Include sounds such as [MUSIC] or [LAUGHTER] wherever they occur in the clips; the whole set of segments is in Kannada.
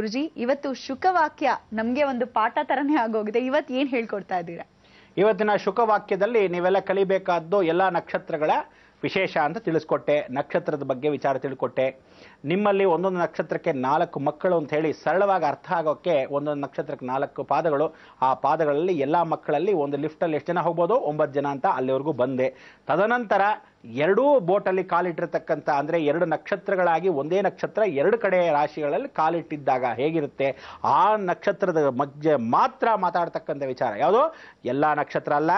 ಗುರುಜಿ ಇವತ್ತು ಶುಕವಾಕ್ಯ ನಮ್ಗೆ ಒಂದು ಪಾಠ ತರನೇ ಆಗೋಗಿದೆ ಇವತ್ತು ಏನ್ ಹೇಳ್ಕೊಡ್ತಾ ಇದ್ದೀರಾ ಇವತ್ತಿನ ಶುಕವಾಕ್ಯದಲ್ಲಿ ನೀವೆಲ್ಲ ಕಲಿಬೇಕಾದ್ದು ಎಲ್ಲಾ ನಕ್ಷತ್ರಗಳ ವಿಶೇಷ ಅಂತ ತಿಳಿಸ್ಕೊಟ್ಟೆ ನಕ್ಷತ್ರದ ಬಗ್ಗೆ ವಿಚಾರ ತಿಳ್ಕೊಟ್ಟೆ ನಿಮ್ಮಲ್ಲಿ ಒಂದೊಂದು ನಕ್ಷತ್ರಕ್ಕೆ ನಾಲ್ಕು ಮಕ್ಕಳು ಅಂತ ಹೇಳಿ ಸರಳವಾಗಿ ಅರ್ಥ ಆಗೋಕ್ಕೆ ಒಂದೊಂದು ನಕ್ಷತ್ರಕ್ಕೆ ನಾಲ್ಕು ಪಾದಗಳು ಆ ಪಾದಗಳಲ್ಲಿ ಎಲ್ಲ ಮಕ್ಕಳಲ್ಲಿ ಒಂದು ಲಿಫ್ಟಲ್ಲಿ ಎಷ್ಟು ಜನ ಹೋಗ್ಬೋದು ಒಂಬತ್ತು ಜನ ಅಂತ ಅಲ್ಲಿವರೆಗೂ ಬಂದೆ ತದನಂತರ ಎರಡೂ ಬೋಟಲ್ಲಿ ಕಾಲಿಟ್ಟಿರ್ತಕ್ಕಂಥ ಅಂದರೆ ಎರಡು ನಕ್ಷತ್ರಗಳಾಗಿ ಒಂದೇ ನಕ್ಷತ್ರ ಎರಡು ಕಡೆ ರಾಶಿಗಳಲ್ಲಿ ಕಾಲಿಟ್ಟಿದ್ದಾಗ ಹೇಗಿರುತ್ತೆ ಆ ನಕ್ಷತ್ರದ ಮಧ್ಯೆ ಮಾತ್ರ ಮಾತಾಡ್ತಕ್ಕಂಥ ವಿಚಾರ ಯಾವುದು ಎಲ್ಲ ನಕ್ಷತ್ರ ಅಲ್ಲ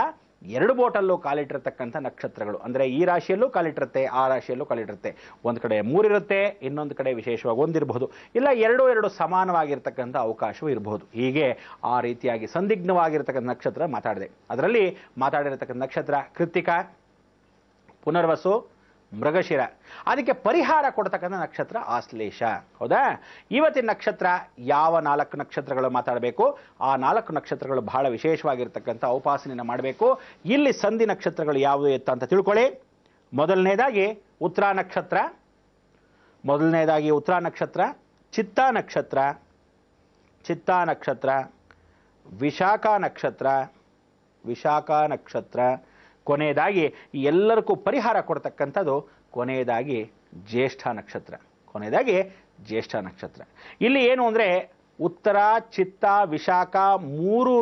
ಎರಡು ಬೋಟಲ್ಲೂ ಕಾಲಿಟ್ಟಿರತಕ್ಕಂಥ ನಕ್ಷತ್ರಗಳು ಅಂದರೆ ಈ ರಾಶಿಯಲ್ಲೂ ಕಾಲಿಟ್ಟಿರುತ್ತೆ ಆ ರಾಶಿಯಲ್ಲೂ ಕಾಲಿಟ್ಟಿರುತ್ತೆ ಒಂದು ಕಡೆ ಮೂರಿರುತ್ತೆ ಇನ್ನೊಂದು ಕಡೆ ವಿಶೇಷವಾಗಿ ಒಂದಿರಬಹುದು ಇಲ್ಲ ಎರಡು ಎರಡು ಸಮಾನವಾಗಿರ್ತಕ್ಕಂಥ ಅವಕಾಶವೂ ಇರಬಹುದು ಹೀಗೆ ಆ ರೀತಿಯಾಗಿ ಸಂದಿಗ್ಧವಾಗಿರ್ತಕ್ಕಂಥ ನಕ್ಷತ್ರ ಮಾತಾಡಿದೆ ಅದರಲ್ಲಿ ಮಾತಾಡಿರತಕ್ಕಂಥ ನಕ್ಷತ್ರ ಕೃತಿಕ ಪುನರ್ವಸು ಮೃಗಶಿರ ಅದಕ್ಕೆ ಪರಿಹಾರ ಕೊಡ್ತಕ್ಕಂಥ ನಕ್ಷತ್ರ ಆಶ್ಲೇಷ ಹೌದಾ ಇವತ್ತಿನ ನಕ್ಷತ್ರ ಯಾವ ನಾಲ್ಕು ನಕ್ಷತ್ರಗಳು ಮಾತಾಡಬೇಕು ಆ ನಾಲ್ಕು ನಕ್ಷತ್ರಗಳು ಬಹಳ ವಿಶೇಷವಾಗಿರ್ತಕ್ಕಂಥ ಉಪಾಸನೆಯನ್ನು ಮಾಡಬೇಕು ಇಲ್ಲಿ ಸಂಧಿ ನಕ್ಷತ್ರಗಳು ಯಾವುದು ಎತ್ತ ಅಂತ ತಿಳ್ಕೊಳ್ಳಿ ಮೊದಲನೇದಾಗಿ ಉತ್ತರ ನಕ್ಷತ್ರ ಮೊದಲನೇದಾಗಿ ಉತ್ತರ ನಕ್ಷತ್ರ ಚಿತ್ತ ನಕ್ಷತ್ರ ಚಿತ್ತ ನಕ್ಷತ್ರ ವಿಶಾಖ ನಕ್ಷತ್ರ ವಿಶಾಖ ನಕ್ಷತ್ರ ಕೊನೆಯದಾಗಿ ಎಲ್ಲರಿಗೂ ಪರಿಹಾರ ಕೊಡ್ತಕ್ಕಂಥದ್ದು ಕೊನೆಯದಾಗಿ ಜ್ಯೇಷ್ಠ ನಕ್ಷತ್ರ ಕೊನೆಯದಾಗಿ ಜ್ಯೇಷ್ಠ ನಕ್ಷತ್ರ ಇಲ್ಲಿ ಏನು ಅಂದರೆ ಉತ್ತರ ಚಿತ್ತ ವಿಶಾಖ ಮೂರೂ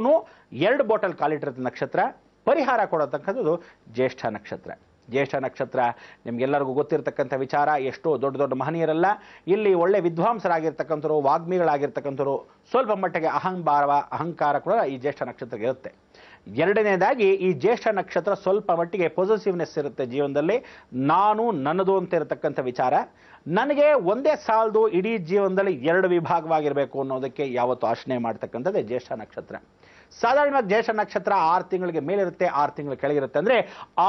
ಎರಡು ಬಾಟಲ್ ಕಾಲಿಟ್ಟಿರೋದು ನಕ್ಷತ್ರ ಪರಿಹಾರ ಕೊಡತಕ್ಕಂಥದ್ದು ಜ್ಯೇಷ್ಠ ನಕ್ಷತ್ರ ಜ್ಯೇಷ್ಠ ನಕ್ಷತ್ರ ನಿಮಗೆಲ್ಲರಿಗೂ ಗೊತ್ತಿರತಕ್ಕಂಥ ವಿಚಾರ ಎಷ್ಟೋ ದೊಡ್ಡ ದೊಡ್ಡ ಮಹನೀಯರಲ್ಲ ಇಲ್ಲಿ ಒಳ್ಳೆ ವಿದ್ವಾಂಸರಾಗಿರ್ತಕ್ಕಂಥವ್ರು ವಾಗ್ಮಿಗಳಾಗಿರ್ತಕ್ಕಂಥವ್ರು ಸ್ವಲ್ಪ ಮಟ್ಟಿಗೆ ಅಹಂಭಾವ ಅಹಂಕಾರ ಕೂಡ ಈ ಜ್ಯೇಷ್ಠ ನಕ್ಷತ್ರಕ್ಕೆ ಇರುತ್ತೆ ಎರಡನೇದಾಗಿ ಈ ಜ್ಯೇಷ್ಠ ನಕ್ಷತ್ರ ಸ್ವಲ್ಪ ಮಟ್ಟಿಗೆ ಪಾಸಿಟಿವ್ನೆಸ್ ಇರುತ್ತೆ ಜೀವನದಲ್ಲಿ ನಾನು ನನ್ನದು ಅಂತ ಇರತಕ್ಕಂಥ ವಿಚಾರ ನನಗೆ ಒಂದೇ ಸಾಲದು ಇಡೀ ಜೀವನದಲ್ಲಿ ಎರಡು ವಿಭಾಗವಾಗಿರಬೇಕು ಅನ್ನೋದಕ್ಕೆ ಯಾವತ್ತು ಆಶನೆ ಮಾಡ್ತಕ್ಕಂಥದ್ದೇ ಜ್ಯೇಷ್ಠ ನಕ್ಷತ್ರ ಸಾಧಾರಣವಾಗಿ ಜ್ಯೇಷ್ಠ ನಕ್ಷತ್ರ ಆರು ತಿಂಗಳಿಗೆ ಮೇಲಿರುತ್ತೆ ಆರು ತಿಂಗಳು ಕೆಳಗಿರುತ್ತೆ ಅಂದರೆ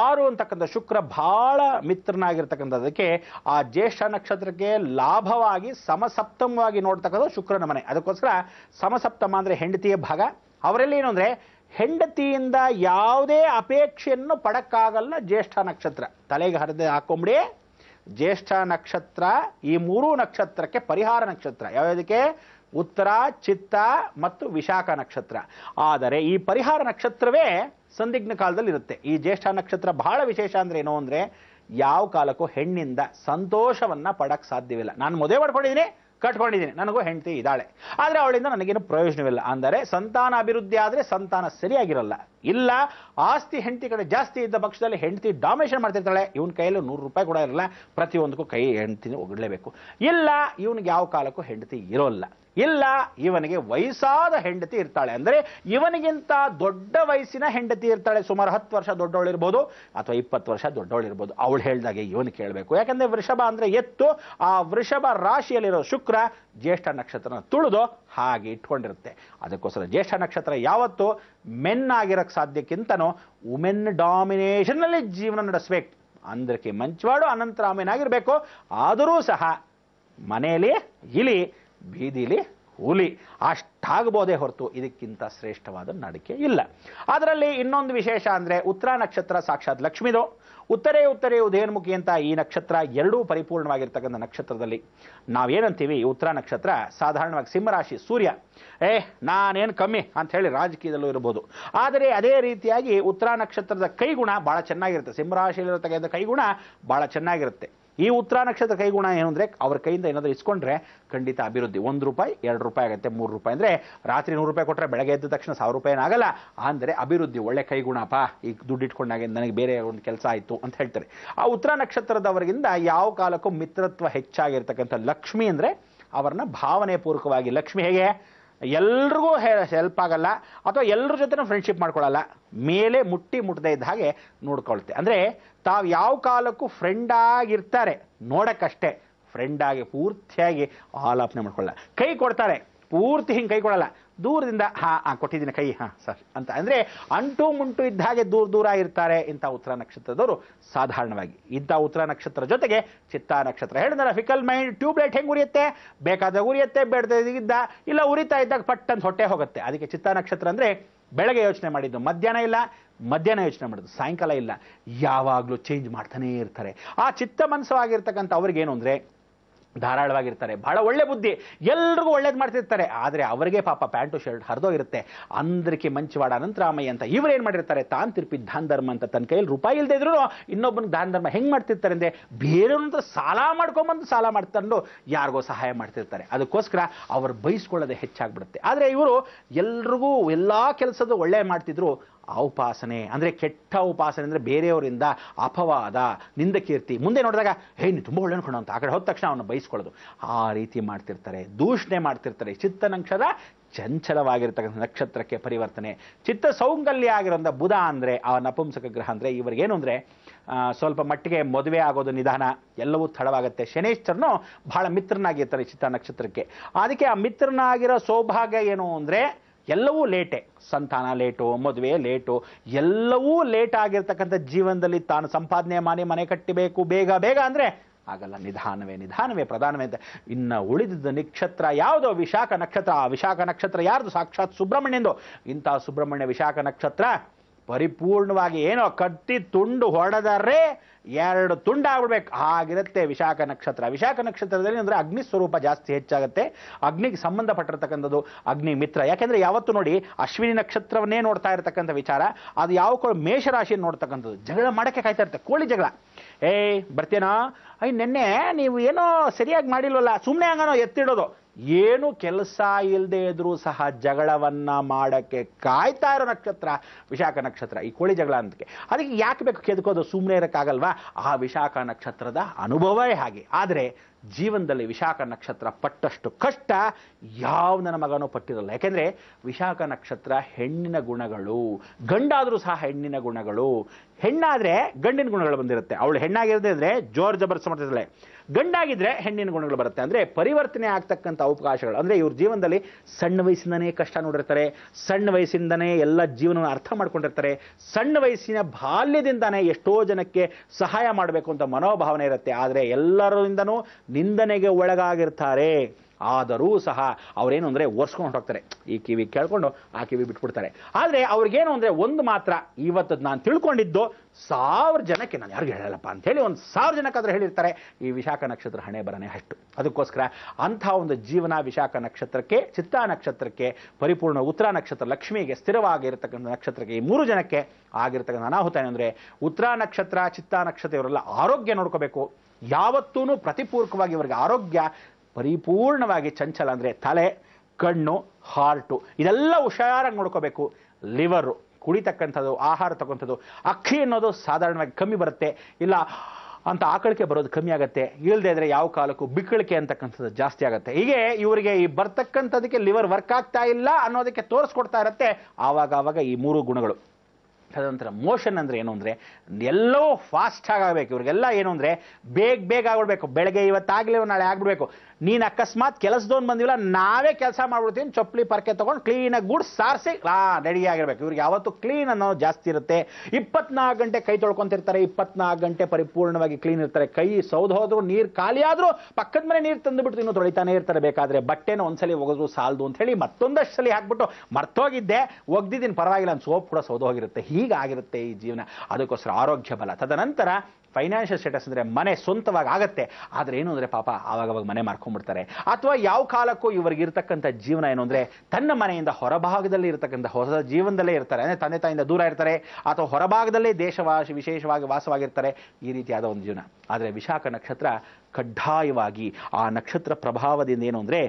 ಆರು ಅಂತಕ್ಕಂಥ ಶುಕ್ರ ಬಹಳ ಮಿತ್ರನಾಗಿರ್ತಕ್ಕಂಥದಕ್ಕೆ ಆ ಜ್ಯೇಷ್ಠ ನಕ್ಷತ್ರಕ್ಕೆ ಲಾಭವಾಗಿ ಸಮಸಪ್ತಮವಾಗಿ ನೋಡ್ತಕ್ಕಂಥದ್ದು ಶುಕ್ರನ ಮನೆ ಅದಕ್ಕೋಸ್ಕರ ಸಮಸಪ್ತಮ ಅಂದರೆ ಹೆಂಡತಿಯ ಭಾಗ ಅವರಲ್ಲಿ ಏನು ಅಂದರೆ ಹೆಂಡತಿಯಿಂದ ಯಾವುದೇ ಅಪೇಕ್ಷೆಯನ್ನು ಪಡಕ್ಕಾಗಲ್ಲ ಜ್ಯೇಷ್ಠ ನಕ್ಷತ್ರ ತಲೆಗೆ ಹರಿದ ಹಾಕೊಂಬಿಡಿ ಜ್ಯೇಷ್ಠ ನಕ್ಷತ್ರ ಈ ಮೂರೂ ನಕ್ಷತ್ರಕ್ಕೆ ಪರಿಹಾರ ನಕ್ಷತ್ರ ಯಾವ್ಯಾವುದಕ್ಕೆ ಉತ್ತರ ಚಿತ್ತ ಮತ್ತು ವಿಶಾಖ ನಕ್ಷತ್ರ ಆದರೆ ಈ ಪರಿಹಾರ ನಕ್ಷತ್ರವೇ ಸಂದಿಗ್ನ ಕಾಲದಲ್ಲಿ ಇರುತ್ತೆ ಈ ಜ್ಯೇಷ್ಠ ನಕ್ಷತ್ರ ಬಹಳ ವಿಶೇಷ ಅಂದ್ರೆ ಏನು ಅಂದ್ರೆ ಯಾವ ಕಾಲಕ್ಕೂ ಹೆಣ್ಣಿಂದ ಸಂತೋಷವನ್ನ ಪಡಕ್ ಸಾಧ್ಯವಿಲ್ಲ ನಾನು ಮದುವೆ ಮಾಡ್ಕೊಂಡಿದ್ದೀನಿ ಕಟ್ಕೊಂಡಿದ್ದೀನಿ ನನಗೂ ಹೆಂಡತಿ ಇದ್ದಾಳೆ ಆದರೆ ಅವಳಿಂದ ನನಗೇನು ಪ್ರಯೋಜನವಿಲ್ಲ ಅಂದರೆ ಸಂತಾನ ಅಭಿವೃದ್ಧಿ ಆದರೆ ಸಂತಾನ ಸರಿಯಾಗಿರಲ್ಲ ಇಲ್ಲ ಆಸ್ತಿ ಹೆಂಡತಿ ಕಡೆ ಜಾಸ್ತಿ ಇದ್ದ ಪಕ್ಷದಲ್ಲಿ ಹೆಂಡತಿ ಡಾಮಿನೇಷನ್ ಮಾಡ್ತಿರ್ತಾಳೆ ಇವನ ಕೈಯಲ್ಲಿ ನೂರು ರೂಪಾಯಿ ಕೂಡ ಇರಲ್ಲ ಪ್ರತಿಯೊಂದಕ್ಕೂ ಕೈ ಹೆಂಡತಿನೂ ಒಗಡಲೇಬೇಕು ಇಲ್ಲ ಇವನಿಗೆ ಯಾವ ಕಾಲಕ್ಕೂ ಹೆಂಡತಿ ಇರೋಲ್ಲ ಇಲ್ಲ ಇವನಿಗೆ ವಯಸ್ಸಾದ ಹೆಂಡತಿ ಇರ್ತಾಳೆ ಅಂದರೆ ಇವನಿಗಿಂತ ದೊಡ್ಡ ವಯಸ್ಸಿನ ಹೆಂಡತಿ ಇರ್ತಾಳೆ ಸುಮಾರು ಹತ್ತು ವರ್ಷ ದೊಡ್ಡವಳಿರ್ಬೋದು ಅಥವಾ ಇಪ್ಪತ್ತು ವರ್ಷ ದೊಡ್ಡವಳಿರ್ಬೋದು ಅವಳು ಹೇಳಿದಾಗೆ ಇವನು ಕೇಳಬೇಕು ಯಾಕಂದ್ರೆ ವೃಷಭ ಅಂದರೆ ಎತ್ತು ಆ ವೃಷಭ ರಾಶಿಯಲ್ಲಿರೋ ಶುಕ್ರ ಜ್ಯೇಷ್ಠ ನಕ್ಷತ್ರನ ತುಳಿದು ಹಾಗೆ ಇಟ್ಕೊಂಡಿರುತ್ತೆ ಅದಕ್ಕೋಸ್ಕರ ಜ್ಯೇಷ್ಠ ನಕ್ಷತ್ರ ಯಾವತ್ತು ಮೆನ್ ಆಗಿರೋಕ್ಕೆ ಸಾಧ್ಯಕ್ಕಿಂತನೂ ವುಮೆನ್ ಡಾಮಿನೇಷನ್ನಲ್ಲಿ ಜೀವನ ನಡೆಸಬೇಕು ಅಂದ್ರಕ್ಕೆ ಮಂಚವಾಡು ಅನಂತರಾಮಯ್ಯನಾಗಿರಬೇಕು ಆದರೂ ಸಹ ಮನೆಯಲ್ಲಿ ಇಲಿ ಬೀದಿಲಿ ಹುಲಿ ಅಷ್ಟಾಗ್ಬೋದೇ ಹೊರತು ಇದಕ್ಕಿಂತ ಶ್ರೇಷ್ಠವಾದ ನಡಿಕೆ ಇಲ್ಲ ಅದರಲ್ಲಿ ಇನ್ನೊಂದು ವಿಶೇಷ ಅಂದರೆ ಉತ್ತರ ನಕ್ಷತ್ರ ಸಾಕ್ಷಾತ್ ಲಕ್ಷ್ಮಿದೋ ಉತ್ತರೇ ಉತ್ತರೇ ಉದಯನ್ಮುಖಿ ಅಂತ ಈ ನಕ್ಷತ್ರ ಎರಡೂ ಪರಿಪೂರ್ಣವಾಗಿರ್ತಕ್ಕಂಥ ನಕ್ಷತ್ರದಲ್ಲಿ ನಾವೇನಂತೀವಿ ಉತ್ತರ ನಕ್ಷತ್ರ ಸಾಧಾರಣವಾಗಿ ಸಿಂಹರಾಶಿ ಸೂರ್ಯ ಏ ನಾನೇನು ಕಮ್ಮಿ ಅಂತ ಹೇಳಿ ರಾಜಕೀಯದಲ್ಲೂ ಇರ್ಬೋದು ಆದರೆ ಅದೇ ರೀತಿಯಾಗಿ ಉತ್ತರ ನಕ್ಷತ್ರದ ಕೈಗುಣ ಭಾಳ ಚೆನ್ನಾಗಿರುತ್ತೆ ಸಿಂಹರಾಶಿಯಲ್ಲಿರತಕ್ಕಂಥ ಕೈಗುಣ ಭಾಳ ಚೆನ್ನಾಗಿರುತ್ತೆ ಈ ಉತ್ತರ ನಕ್ಷತ್ರ ಕೈಗುಣ ಏನು ಅಂದರೆ ಅವ್ರ ಕೈಯಿಂದ ಏನಾದರೂ ಇಸ್ಕೊಂಡ್ರೆ ಖಂಡಿತ ಅಭಿವೃದ್ಧಿ ಒಂದು ರೂಪಾಯಿ ಎರಡು ರೂಪಾಯಿ ಆಗುತ್ತೆ ಮೂರು ರೂಪಾಯಿ ಅಂದರೆ ರಾತ್ರಿ ನೂರು ರೂಪಾಯಿ ಕೊಟ್ಟರೆ ಬೆಳಗ್ಗೆ ಎದ್ದ ತಕ್ಷಣ ಸಾವಿರ ರೂಪಾಯಿ ಏನಾಗಲ್ಲ ಅಂದರೆ ಅಭಿವೃದ್ಧಿ ಒಳ್ಳೆ ಕೈಗುಣಪ್ಪ ಈಗ ದುಡ್ಡು ಇಟ್ಕೊಂಡಾಗೆ ನನಗೆ ಬೇರೆ ಒಂದು ಕೆಲಸ ಆಯಿತು ಅಂತ ಹೇಳ್ತಾರೆ ಆ ಉತ್ತರ ನಕ್ಷತ್ರದವರಿಗಿಂದ ಯಾವ ಕಾಲಕ್ಕೂ ಮಿತ್ರತ್ವ ಹೆಚ್ಚಾಗಿರ್ತಕ್ಕಂಥ ಲಕ್ಷ್ಮಿ ಅಂದರೆ ಅವರನ್ನ ಭಾವನೆ ಪೂರ್ವಕವಾಗಿ ಲಕ್ಷ್ಮಿ ಹೇಗೆ ಎಲ್ರಿಗೂ ಹೆಲ್ಪ್ ಆಗಲ್ಲ ಅಥವಾ ಎಲ್ಲರ ಜೊತೆ ಫ್ರೆಂಡ್ಶಿಪ್ ಮಾಡ್ಕೊಳ್ಳಲ್ಲ ಮೇಲೆ ಮುಟ್ಟಿ ಮುಟ್ಟದೇ ಇದ್ದ ಹಾಗೆ ನೋಡ್ಕೊಳ್ತೆ ಅಂದರೆ ತಾವು ಯಾವ ಕಾಲಕ್ಕೂ ಫ್ರೆಂಡ್ ಆಗಿರ್ತಾರೆ ನೋಡೋಕ್ಕಷ್ಟೇ ಆಗಿ ಪೂರ್ತಿಯಾಗಿ ಆಲಾಪನೆ ಮಾಡ್ಕೊಳ್ಳಲ್ಲ ಕೈ ಕೊಡ್ತಾರೆ ಪೂರ್ತಿ ಹಿಂಗೆ ಕೈ ಕೊಡಲ್ಲ ದೂರದಿಂದ ಹಾ ಹಾ ಕೊಟ್ಟಿದ್ದೀನಿ ಕೈ ಹಾ ಸರ್ ಅಂತ ಅಂದರೆ ಅಂಟು ಮುಂಟು ಇದ್ದ ಹಾಗೆ ದೂರ ದೂರ ಇರ್ತಾರೆ ಇಂಥ ಉತ್ತರ ನಕ್ಷತ್ರದವರು ಸಾಧಾರಣವಾಗಿ ಇಂಥ ಉತ್ತರ ನಕ್ಷತ್ರ ಜೊತೆಗೆ ಚಿತ್ತ ನಕ್ಷತ್ರ ಹೇಳಿದ್ರೆ ಫಿಕಲ್ ಮೈಂಡ್ ಟ್ಯೂಬ್ಲೈಟ್ ಹೆಂಗೆ ಉರಿಯುತ್ತೆ ಬೇಕಾದಾಗ ಉರಿಯುತ್ತೆ ಬೇಡದಿದ್ದ ಇಲ್ಲ ಉರಿತಾ ಇದ್ದಾಗ ಪಟ್ ಅಂತ ಹೊಟ್ಟೆ ಹೋಗುತ್ತೆ ಅದಕ್ಕೆ ಚಿತ್ತ ನಕ್ಷತ್ರ ಅಂದರೆ ಬೆಳಗ್ಗೆ ಯೋಚನೆ ಮಾಡಿದ್ದು ಮಧ್ಯಾಹ್ನ ಇಲ್ಲ ಮಧ್ಯಾಹ್ನ ಯೋಚನೆ ಮಾಡಿದ್ದು ಸಾಯಂಕಾಲ ಇಲ್ಲ ಯಾವಾಗಲೂ ಚೇಂಜ್ ಮಾಡ್ತಾನೇ ಇರ್ತಾರೆ ಆ ಚಿತ್ತ ಮನಸ್ಸು ಅವ್ರಿಗೇನು ಅಂದರೆ ಧಾರಾಳವಾಗಿರ್ತಾರೆ ಬಹಳ ಒಳ್ಳೆ ಬುದ್ಧಿ ಎಲ್ರಿಗೂ ಒಳ್ಳೇದು ಮಾಡ್ತಿರ್ತಾರೆ ಆದರೆ ಅವರಿಗೆ ಪಾಪ ಪ್ಯಾಂಟು ಶರ್ಟ್ ಹರಿದೋಗಿರುತ್ತೆ ಇರುತ್ತೆ ಅಂದ್ರಕ್ಕೆ ಮಂಚವಾಡ ಅನಂತರಾಮಯ್ಯ ಅಂತ ಇವರು ಏನು ಮಾಡಿರ್ತಾರೆ ತಾನ್ ತಿರ್ಪಿ ದಾನ್ ಧರ್ಮ ಅಂತ ತನ್ನ ಕೈಯಲ್ಲಿ ರೂಪಾಯಿ ಇಲ್ಲದೆ ಇದ್ರು ಇನ್ನೊಬ್ಬನ ದಾನ ಧರ್ಮ ಹೆಂಗೆ ಮಾಡ್ತಿರ್ತಾರೆ ಅಂದರೆ ಬೇರೆಯವ್ರಂತ ಸಾಲ ಮಾಡ್ಕೊಂಬಂದು ಸಾಲ ಮಾಡ್ಕೊಂಡು ಯಾರಿಗೋ ಸಹಾಯ ಮಾಡ್ತಿರ್ತಾರೆ ಅದಕ್ಕೋಸ್ಕರ ಅವ್ರು ಬಯಸ್ಕೊಳ್ಳೋದೇ ಹೆಚ್ಚಾಗ್ಬಿಡುತ್ತೆ ಆದರೆ ಇವರು ಎಲ್ರಿಗೂ ಎಲ್ಲ ಕೆಲಸದ ಒಳ್ಳೆ ಮಾಡ್ತಿದ್ರು ಆ ಉಪಾಸನೆ ಅಂದರೆ ಕೆಟ್ಟ ಉಪಾಸನೆ ಅಂದರೆ ಬೇರೆಯವರಿಂದ ಅಪವಾದ ನಿಂದಕೀರ್ತಿ ಮುಂದೆ ನೋಡಿದಾಗ ಹೇ ತುಂಬ ಒಳ್ಳೆ ಅನ್ಕೊಂಡು ಅಂತ ಆ ಕಡೆ ಹೋದ ತಕ್ಷಣ ಅವನ್ನ ಬಯಸ್ಕೊಳ್ಳೋದು ಆ ರೀತಿ ಮಾಡ್ತಿರ್ತಾರೆ ದೂಷಣೆ ಮಾಡ್ತಿರ್ತಾರೆ ಚಿತ್ತನಕ್ಷದ ಚಂಚಲವಾಗಿರ್ತಕ್ಕಂಥ ನಕ್ಷತ್ರಕ್ಕೆ ಪರಿವರ್ತನೆ ಚಿತ್ತ ಸೌಂಗಲ್ಯ ಆಗಿರೋಂಥ ಬುಧ ಅಂದರೆ ಆ ನಪುಂಸಕ ಗ್ರಹ ಅಂದರೆ ಇವರಿಗೇನು ಅಂದರೆ ಸ್ವಲ್ಪ ಮಟ್ಟಿಗೆ ಮದುವೆ ಆಗೋದು ನಿಧಾನ ಎಲ್ಲವೂ ತಡವಾಗುತ್ತೆ ಶನೇಶ್ವರನು ಬಹಳ ಮಿತ್ರನಾಗಿರ್ತಾರೆ ಚಿತ್ತ ನಕ್ಷತ್ರಕ್ಕೆ ಅದಕ್ಕೆ ಆ ಮಿತ್ರನಾಗಿರೋ ಸೌಭಾಗ್ಯ ಏನು ಅಂದರೆ ಎಲ್ಲವೂ ಲೇಟೆ ಸಂತಾನ ಲೇಟು ಮದುವೆ ಲೇಟು ಎಲ್ಲವೂ ಲೇಟ್ ಆಗಿರ್ತಕ್ಕಂಥ ಜೀವನದಲ್ಲಿ ತಾನು ಸಂಪಾದನೆ ಮಾಡಿ ಮನೆ ಕಟ್ಟಬೇಕು ಬೇಗ ಬೇಗ ಅಂದರೆ ಆಗಲ್ಲ ನಿಧಾನವೇ ನಿಧಾನವೇ ಪ್ರಧಾನವೇ ಅಂತ ಇನ್ನು ಉಳಿದಿದ್ದ ನಕ್ಷತ್ರ ಯಾವುದೋ ವಿಶಾಖ ನಕ್ಷತ್ರ ಆ ವಿಶಾಖ ನಕ್ಷತ್ರ ಯಾರ್ದು ಸಾಕ್ಷಾತ್ ಸುಬ್ರಹ್ಮಣ್ಯಂದು ಇಂಥ ಸುಬ್ರಹ್ಮಣ್ಯ ವಿಶಾಖ ನಕ್ಷತ್ರ ಪರಿಪೂರ್ಣವಾಗಿ ಏನೋ ಕಟ್ಟಿ ತುಂಡು ಹೊಡೆದರೆ ಎರಡು ತುಂಡಾಗ್ಬಿಡ್ಬೇಕು ಆಗ್ಬಿಡ್ಬೇಕು ಆಗಿರುತ್ತೆ ವಿಶಾಖ ನಕ್ಷತ್ರ ವಿಶಾಖ ನಕ್ಷತ್ರದಲ್ಲಿ ಅಂದರೆ ಅಗ್ನಿ ಸ್ವರೂಪ ಜಾಸ್ತಿ ಹೆಚ್ಚಾಗುತ್ತೆ ಅಗ್ನಿಗೆ ಸಂಬಂಧಪಟ್ಟಿರ್ತಕ್ಕಂಥದ್ದು ಅಗ್ನಿ ಮಿತ್ರ ಯಾಕೆಂದರೆ ಯಾವತ್ತು ನೋಡಿ ಅಶ್ವಿನಿ ನಕ್ಷತ್ರವನ್ನೇ ನೋಡ್ತಾ ಇರತಕ್ಕಂಥ ವಿಚಾರ ಅದು ಯಾವ ಮೇಷರಾಶಿ ನೋಡ್ತಕ್ಕಂಥದ್ದು ಜಗಳ ಮಾಡಕ್ಕೆ ಕಾಯ್ತಾ ಇರುತ್ತೆ ಕೋಳಿ ಜಗಳ ಏಯ್ ಬರ್ತೇನಾ ಅಯ್ಯ ನಿನ್ನೆ ನೀವು ಏನೋ ಸರಿಯಾಗಿ ಮಾಡಿಲ್ವಲ್ಲ ಸುಮ್ಮನೆ ಹಂಗನೋ ಎತ್ತಿಡೋದು ಏನು ಕೆಲಸ ಇಲ್ಲದೆ ಇದ್ರೂ ಸಹ ಜಗಳವನ್ನ ಮಾಡೋಕ್ಕೆ ಕಾಯ್ತಾ ಇರೋ ನಕ್ಷತ್ರ ವಿಶಾಖ ನಕ್ಷತ್ರ ಈ ಕೋಳಿ ಜಗಳ ಅಂತಕ್ಕೆ ಅದಕ್ಕೆ ಯಾಕೆ ಬೇಕು ಕೆದಕೋದು ಸುಮ್ಮನೆ ಇರೋಕ್ಕಾಗಲ್ವಾ ಆ ವಿಶಾಖ ನಕ್ಷತ್ರದ ಅನುಭವವೇ ಹಾಗೆ ಆದರೆ ಜೀವನದಲ್ಲಿ ವಿಶಾಖ ನಕ್ಷತ್ರ ಪಟ್ಟಷ್ಟು ಕಷ್ಟ ಯಾವ ನನ್ನ ಮಗನೂ ಪಟ್ಟಿರಲ್ಲ ಯಾಕೆಂದರೆ ವಿಶಾಖ ನಕ್ಷತ್ರ ಹೆಣ್ಣಿನ ಗುಣಗಳು ಗಂಡಾದರೂ ಸಹ ಹೆಣ್ಣಿನ ಗುಣಗಳು ಹೆಣ್ಣಾದರೆ ಗಂಡಿನ ಗುಣಗಳು ಬಂದಿರುತ್ತೆ ಅವಳು ಹೆಣ್ಣಾಗಿರದೇ ಅಂದರೆ ಜೋರ್ ಜಬರ್ಸ್ ಮಾಡ್ತಿದ್ದಾಳೆ ಗಂಡಾಗಿದ್ದರೆ ಹೆಣ್ಣಿನ ಗುಣಗಳು ಬರುತ್ತೆ ಅಂದರೆ ಪರಿವರ್ತನೆ ಆಗ್ತಕ್ಕಂಥ ಅವಕಾಶಗಳು ಅಂದರೆ ಇವ್ರ ಜೀವನದಲ್ಲಿ ಸಣ್ಣ ವಯಸ್ಸಿಂದನೇ ಕಷ್ಟ ನೋಡಿರ್ತಾರೆ ಸಣ್ಣ ವಯಸ್ಸಿಂದನೇ ಎಲ್ಲ ಜೀವನವನ್ನು ಅರ್ಥ ಮಾಡ್ಕೊಂಡಿರ್ತಾರೆ ಸಣ್ಣ ವಯಸ್ಸಿನ ಬಾಲ್ಯದಿಂದನೇ ಎಷ್ಟೋ ಜನಕ್ಕೆ ಸಹಾಯ ಮಾಡಬೇಕು ಅಂತ ಮನೋಭಾವನೆ ಇರುತ್ತೆ ಆದರೆ ಎಲ್ಲರಿಂದನೂ ನಿಂದನೆಗೆ ಒಳಗಾಗಿರ್ತಾರೆ ಆದರೂ ಸಹ ಅವರೇನು ಅಂದರೆ ಒರ್ಸ್ಕೊಂಡು ಹೋಗ್ತಾರೆ ಈ ಕಿವಿ ಕೇಳ್ಕೊಂಡು ಆ ಕಿವಿ ಬಿಟ್ಬಿಡ್ತಾರೆ ಆದರೆ ಅವ್ರಿಗೇನು ಅಂದರೆ ಒಂದು ಮಾತ್ರ ಇವತ್ತದ್ದು ನಾನು ತಿಳ್ಕೊಂಡಿದ್ದು ಸಾವಿರ ಜನಕ್ಕೆ ನಾನು ಯಾರಿಗೂ ಹೇಳಲ್ಲಪ್ಪ ಅಂಥೇಳಿ ಒಂದು ಸಾವಿರ ಜನಕ್ಕಾದ್ರೂ ಹೇಳಿರ್ತಾರೆ ಈ ವಿಶಾಖ ನಕ್ಷತ್ರ ಹಣೆ ಬರನೆ ಅಷ್ಟು ಅದಕ್ಕೋಸ್ಕರ ಅಂಥ ಒಂದು ಜೀವನ ವಿಶಾಖ ನಕ್ಷತ್ರಕ್ಕೆ ಚಿತ್ತಾ ನಕ್ಷತ್ರಕ್ಕೆ ಪರಿಪೂರ್ಣ ಉತ್ತರ ನಕ್ಷತ್ರ ಲಕ್ಷ್ಮಿಗೆ ಸ್ಥಿರವಾಗಿರ್ತಕ್ಕಂಥ ನಕ್ಷತ್ರಕ್ಕೆ ಈ ಮೂರು ಜನಕ್ಕೆ ಆಗಿರ್ತಕ್ಕಂಥ ಅನಾಹುತ ಏನಂದರೆ ಉತ್ತರ ನಕ್ಷತ್ರ ಚಿತ್ತಾ ನಕ್ಷತ್ರ ಇವರೆಲ್ಲ ಆರೋಗ್ಯ ನೋಡ್ಕೋಬೇಕು ಯಾವತ್ತೂ ಪ್ರತಿಪೂರ್ವಕವಾಗಿ ಇವರಿಗೆ ಆರೋಗ್ಯ ಪರಿಪೂರ್ಣವಾಗಿ ಚಂಚಲ ಅಂದರೆ ತಲೆ ಕಣ್ಣು ಹಾರ್ಟು ಇದೆಲ್ಲ ಹುಷಾರಾಗಿ ನೋಡ್ಕೋಬೇಕು ಲಿವರು ಕುಡಿತಕ್ಕಂಥದ್ದು ಆಹಾರ ತಗೊಂಥದ್ದು ಅಕ್ಕಿ ಅನ್ನೋದು ಸಾಧಾರಣವಾಗಿ ಕಮ್ಮಿ ಬರುತ್ತೆ ಇಲ್ಲ ಅಂತ ಆಕಳಿಕೆ ಬರೋದು ಕಮ್ಮಿ ಆಗುತ್ತೆ ಇಲ್ಲದೆ ಇದ್ರೆ ಯಾವ ಕಾಲಕ್ಕೂ ಬಿಕ್ಕಳಿಕೆ ಅಂತಕ್ಕಂಥದ್ದು ಜಾಸ್ತಿ ಆಗುತ್ತೆ ಹೀಗೆ ಇವರಿಗೆ ಈ ಬರ್ತಕ್ಕಂಥದಕ್ಕೆ ಲಿವರ್ ವರ್ಕ್ ಆಗ್ತಾ ಇಲ್ಲ ಅನ್ನೋದಕ್ಕೆ ತೋರಿಸ್ಕೊಡ್ತಾ ಇರುತ್ತೆ ಆವಾಗ ಆವಾಗ ಈ ಮೂರು ಗುಣಗಳು ತದನಂತರ ಮೋಷನ್ ಅಂದರೆ ಏನು ಅಂದರೆ ಎಲ್ಲೋ ಫಾಸ್ಟ್ ಆಗಬೇಕು ಇವ್ರಿಗೆಲ್ಲ ಏನು ಅಂದರೆ ಬೇಗ ಬೇಗ ಆಗ್ಬಿಡ್ಬೇಕು ಬೆಳಗ್ಗೆ ಇವತ್ತಾಗಲೇ ನಾಳೆ ಆಗ್ಬಿಡ್ಬೇಕು ನೀನು ಅಕಸ್ಮಾತ್ ಕೆಲಸದೊಂದು ಬಂದಿಲ್ಲ ನಾವೇ ಕೆಲಸ ಮಾಡ್ಬಿಡ್ತೀನಿ ಚಪ್ಪಲಿ ಪರ್ಕೆ ತೊಗೊಂಡು ಕ್ಲೀನಾಗಿ ಗುಡ್ ಸಾರಿಸಿ ಆ ರೆಡಿ ಆಗಿರ್ಬೇಕು ಇವ್ರಿಗೆ ಯಾವತ್ತು ಕ್ಲೀನ್ ಅನ್ನೋದು ಜಾಸ್ತಿ ಇರುತ್ತೆ ಇಪ್ಪತ್ನಾಲ್ಕು ಗಂಟೆ ಕೈ ತೊಳ್ಕೊತಿರ್ತಾರೆ ಇಪ್ಪತ್ನಾಲ್ಕು ಗಂಟೆ ಪರಿಪೂರ್ಣವಾಗಿ ಕ್ಲೀನ್ ಇರ್ತಾರೆ ಕೈ ಸೌದು ನೀರು ಖಾಲಿ ಆದರೂ ಪಕ್ಕದ ಮನೆ ನೀರು ತಂದುಬಿಡ್ತೀನಿ ಇನ್ನೂ ತೊಳಿತಾನೆ ಇರ್ತಾರೆ ಬೇಕಾದರೆ ಬಟ್ಟೆನ ಒಂದ್ಸಲಿ ಒಗೆದ್ರು ಸಾಲದು ಅಂತ ಹೇಳಿ ಮತ್ತೊಂದಷ್ಟು ಸಲ ಹಾಕ್ಬಿಟ್ಟು ಮರ್ತೋಗಿದ್ದೆ ಒಗ್ದಿದ್ದೀನಿ ಪರವಾಗಿಲ್ಲ ಅಂತ ಸೋಪ್ ಕೂಡ ಸೌದು ಹೋಗಿರುತ್ತೆ ಹೀಗಾಗಿರುತ್ತೆ ಈ ಜೀವನ ಅದಕ್ಕೋಸ್ಕರ ಆರೋಗ್ಯ ಬಲ ತದನಂತರ ಫೈನಾನ್ಷಿಯಲ್ ಸ್ಟೇಟಸ್ ಅಂದರೆ ಮನೆ ಸ್ವಂತವಾಗಿ ಆಗತ್ತೆ ಆದರೆ ಏನು ಅಂದರೆ ಪಾಪ ಆವಾಗವಾಗ ಮನೆ ಮಾರ್ಕೊಂಡ್ಬಿಡ್ತಾರೆ ಅಥವಾ ಯಾವ ಕಾಲಕ್ಕೂ ಇವರಿಗೆ ಇರತಕ್ಕಂಥ ಜೀವನ ಏನು ಅಂದರೆ ತನ್ನ ಮನೆಯಿಂದ ಹೊರಭಾಗದಲ್ಲಿ ಇರತಕ್ಕಂಥ ಹೊಸ ಜೀವನದಲ್ಲೇ ಇರ್ತಾರೆ ಅಂದರೆ ತಂದೆ ತಾಯಿಂದ ದೂರ ಇರ್ತಾರೆ ಅಥವಾ ಹೊರಭಾಗದಲ್ಲೇ ದೇಶವಾಸ ವಿಶೇಷವಾಗಿ ವಾಸವಾಗಿರ್ತಾರೆ ಈ ರೀತಿಯಾದ ಒಂದು ಜೀವನ ಆದರೆ ವಿಶಾಖ ನಕ್ಷತ್ರ ಕಡ್ಡಾಯವಾಗಿ ಆ ನಕ್ಷತ್ರ ಪ್ರಭಾವದಿಂದ ಏನು ಅಂದರೆ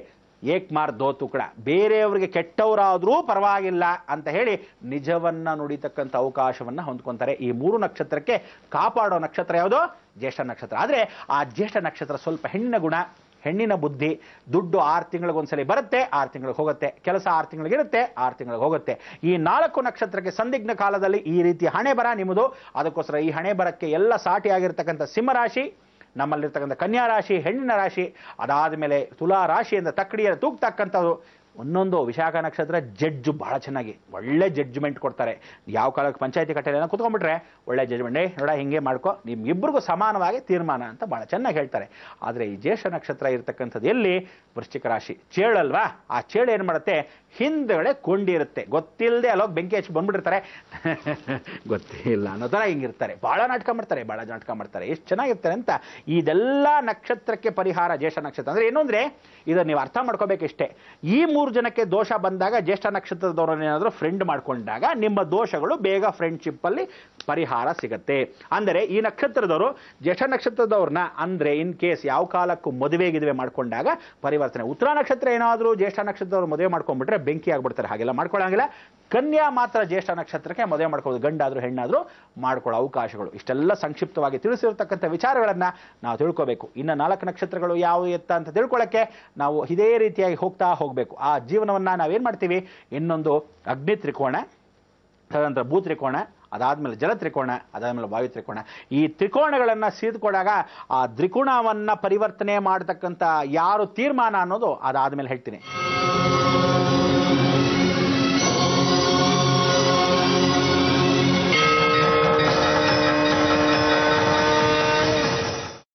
ಏಕ್ಮಾರ್ ದೋ ತುಕಡ ಬೇರೆಯವರಿಗೆ ಕೆಟ್ಟವರಾದರೂ ಪರವಾಗಿಲ್ಲ ಅಂತ ಹೇಳಿ ನಿಜವನ್ನ ನುಡಿತಕ್ಕಂಥ ಅವಕಾಶವನ್ನು ಹೊಂದ್ಕೊಂತಾರೆ ಈ ಮೂರು ನಕ್ಷತ್ರಕ್ಕೆ ಕಾಪಾಡೋ ನಕ್ಷತ್ರ ಯಾವುದು ಜ್ಯೇಷ್ಠ ನಕ್ಷತ್ರ ಆದರೆ ಆ ಜ್ಯೇಷ್ಠ ನಕ್ಷತ್ರ ಸ್ವಲ್ಪ ಹೆಣ್ಣಿನ ಗುಣ ಹೆಣ್ಣಿನ ಬುದ್ಧಿ ದುಡ್ಡು ಆರು ತಿಂಗಳಿಗೊಂದ್ಸಲಿ ಬರುತ್ತೆ ಆರು ತಿಂಗಳಿಗೆ ಹೋಗುತ್ತೆ ಕೆಲಸ ಆರು ಇರುತ್ತೆ ಆರು ತಿಂಗಳಿಗೆ ಹೋಗುತ್ತೆ ಈ ನಾಲ್ಕು ನಕ್ಷತ್ರಕ್ಕೆ ಸಂದಿಗ್ಧ ಕಾಲದಲ್ಲಿ ಈ ರೀತಿ ಹಣೆ ಬರ ನಿಮ್ಮದು ಅದಕ್ಕೋಸ್ಕರ ಈ ಹಣೆ ಬರಕ್ಕೆ ಎಲ್ಲ ಸಾಟಿಯಾಗಿರ್ತಕ್ಕಂಥ ಸಿಂಹರಾಶಿ ನಮ್ಮಲ್ಲಿರ್ತಕ್ಕಂಥ ಕನ್ಯಾ ರಾಶಿ ಹೆಣ್ಣಿನ ರಾಶಿ ಅದಾದ ಮೇಲೆ ತುಲಾ ರಾಶಿಯಿಂದ ತಕ್ಕಡಿಯಲ್ಲಿ ತೂಗ್ತಕ್ಕಂಥದ್ದು ಒಂದೊಂದು ವಿಶಾಖ ನಕ್ಷತ್ರ ಜಡ್ಜ್ ಬಹಳ ಚೆನ್ನಾಗಿ ಒಳ್ಳೆ ಜಡ್ಜ್ಮೆಂಟ್ ಕೊಡ್ತಾರೆ ಯಾವ ಕಾಲಕ್ಕೆ ಪಂಚಾಯತಿ ಕಟ್ಟೆಲ್ಲ ಕುತ್ಕೊಂಡ್ಬಿಟ್ರೆ ಒಳ್ಳೆ ಜಡ್ಜ್ಮೆಂಟ್ ಏ ನೋಡ ಹಿಂಗೆ ಮಾಡ್ಕೊ ಇಬ್ಬರಿಗೂ ಸಮಾನವಾಗಿ ತೀರ್ಮಾನ ಅಂತ ಭಾಳ ಚೆನ್ನಾಗಿ ಹೇಳ್ತಾರೆ ಆದರೆ ಈ ಜ್ಯೇಷ್ಠ ನಕ್ಷತ್ರ ಇರತಕ್ಕಂಥದ್ದು ಎಲ್ಲಿ ವೃಶ್ಚಿಕ ರಾಶಿ ಚೇಳಲ್ವಾ ಆ ಚೇಳು ಏನು ಮಾಡುತ್ತೆ ಹಿಂದೆಗಡೆ ಕೊಂಡಿರುತ್ತೆ ಗೊತ್ತಿಲ್ಲದೆ ಅಲ್ಲೋಗಿ ಬೆಂಕಿ ಹಚ್ಚಿ ಬಂದ್ಬಿಟ್ಟಿರ್ತಾರೆ [LAUGHS] ಗೊತ್ತಿಲ್ಲ ಅನ್ನೋ ಥರ ಹಿಂಗಿರ್ತಾರೆ ಭಾಳ ನಾಟಕ ಮಾಡ್ತಾರೆ ಭಾಳ ನಾಟಕ ಮಾಡ್ತಾರೆ ಎಷ್ಟು ಚೆನ್ನಾಗಿರ್ತಾರೆ ಅಂತ ಇದೆಲ್ಲ ನಕ್ಷತ್ರಕ್ಕೆ ಪರಿಹಾರ ಜ್ಯೇಷ್ಠ ನಕ್ಷತ್ರ ಅಂದರೆ ಏನು ಅಂದರೆ ಇದನ್ನು ನೀವು ಅರ್ಥ ಮಾಡ್ಕೋಬೇಕಿಷ್ಟೇ ಈ ಮೂರು ಮೂರು ಜನಕ್ಕೆ ದೋಷ ಬಂದಾಗ ಜ್ಯೇಷ್ಠ ನಕ್ಷತ್ರದವರನ್ನೇನಾದರೂ ಫ್ರೆಂಡ್ ಮಾಡಿಕೊಂಡಾಗ ನಿಮ್ಮ ದೋಷಗಳು ಬೇಗ ಫ್ರೆಂಡ್ಶಿಪ್ಪಲ್ಲಿ ಪರಿಹಾರ ಸಿಗತ್ತೆ ಅಂದರೆ ಈ ನಕ್ಷತ್ರದವರು ಜ್ಯೇಷ್ಠ ನಕ್ಷತ್ರದವ್ರನ್ನ ಅಂದರೆ ಇನ್ ಕೇಸ್ ಯಾವ ಕಾಲಕ್ಕೂ ಮದುವೆ ಗಿದುವೆ ಮಾಡ್ಕೊಂಡಾಗ ಪರಿವರ್ತನೆ ಉತ್ತರ ನಕ್ಷತ್ರ ಏನಾದರೂ ಜ್ಯೇಷ್ಠ ನಕ್ಷತ್ರದವ್ರು ಮದುವೆ ಮಾಡ್ಕೊಂಡ್ಬಿಟ್ರೆ ಬೆಂಕಿ ಆಗ್ಬಿಡ್ತಾರೆ ಹಾಗೆಲ್ಲ ಮಾಡ್ಕೊಳ್ಳೋಂಗಿಲ್ಲ ಕನ್ಯಾ ಮಾತ್ರ ಜ್ಯೇಷ್ಠ ನಕ್ಷತ್ರಕ್ಕೆ ಮದುವೆ ಮಾಡ್ಕೊಬೋದು ಗಂಡಾದರೂ ಹೆಣ್ಣಾದರೂ ಮಾಡ್ಕೊಳ್ಳೋ ಅವಕಾಶಗಳು ಇಷ್ಟೆಲ್ಲ ಸಂಕ್ಷಿಪ್ತವಾಗಿ ತಿಳಿಸಿರ್ತಕ್ಕಂಥ ವಿಚಾರಗಳನ್ನು ನಾವು ತಿಳ್ಕೋಬೇಕು ಇನ್ನು ನಾಲ್ಕು ನಕ್ಷತ್ರಗಳು ಯಾವ ಎತ್ತ ಅಂತ ತಿಳ್ಕೊಳ್ಳೋಕ್ಕೆ ನಾವು ಇದೇ ರೀತಿಯಾಗಿ ಹೋಗ್ತಾ ಹೋಗಬೇಕು ಆ ಜೀವನವನ್ನ ನಾವೇನು ಮಾಡ್ತೀವಿ ಇನ್ನೊಂದು ಅಗ್ನಿ ತ್ರಿಕೋಣ ತದನಂತರ ಭೂ ತ್ರಿಕೋಣ ಅದಾದಮೇಲೆ ಜಲ ತ್ರಿಕೋಣ ಅದಾದಮೇಲೆ ವಾಯು ತ್ರಿಕೋಣ ಈ ತ್ರಿಕೋಣಗಳನ್ನು ಸೀದ್ಕೊಂಡಾಗ ಆ ತ್ರಿಕೋಣವನ್ನು ಪರಿವರ್ತನೆ ಮಾಡತಕ್ಕಂಥ ಯಾರು ತೀರ್ಮಾನ ಅನ್ನೋದು ಅದಾದಮೇಲೆ ಹೇಳ್ತೀನಿ